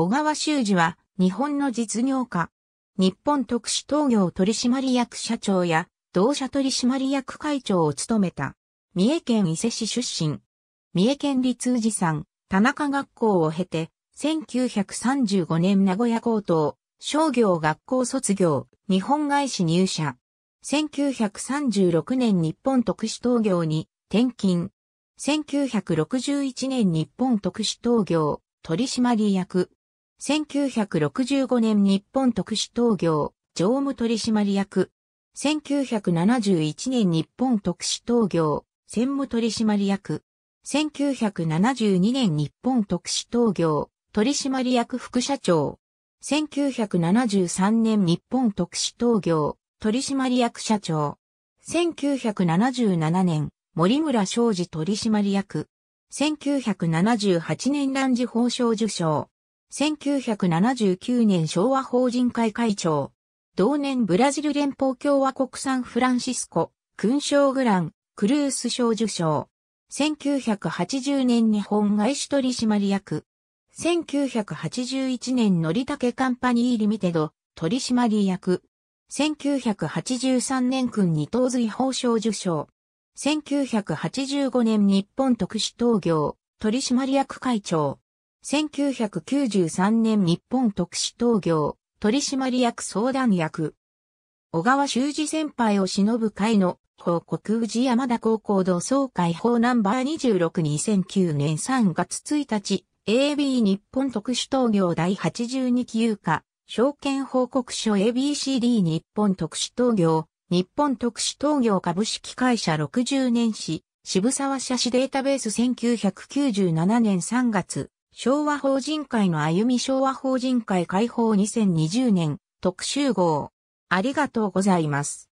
小川修司は日本の実業家。日本特殊陶業取締役社長や同社取締役会長を務めた。三重県伊勢市出身。三重県立宇治山田中学校を経て、1935年名古屋高等商業学校卒業、日本外資入社。1936年日本特殊陶業に転勤。1961年日本特殊陶業取締役1965年日本特殊陶業常務取締役。1971年日本特殊陶業専務取締役。1972年日本特殊陶業取締役副社長。1973年日本特殊陶業取締役社長。1977年森村昌司取締役。1978年乱治法奨受賞。1979年昭和法人会会長。同年ブラジル連邦共和国産フランシスコ、勲章グラン、クルース賞受賞。1980年日本外資取締役。1981年のりたけカンパニーリミテド、取締役。1983年君二等髄法賞受賞。1985年日本特殊陶業、取締役会長。1993年日本特殊陶業取締役相談役。小川修二先輩を忍ぶ会の報告宇治山田高校同窓会法ナンバー262009年3月1日 AB 日本特殊陶業第82期有価証券報告書 ABCD 日本特殊陶業日本特殊陶業株式会社60年史渋沢社史データベース1997年3月昭和法人会の歩み昭和法人会開放2020年特集号。ありがとうございます。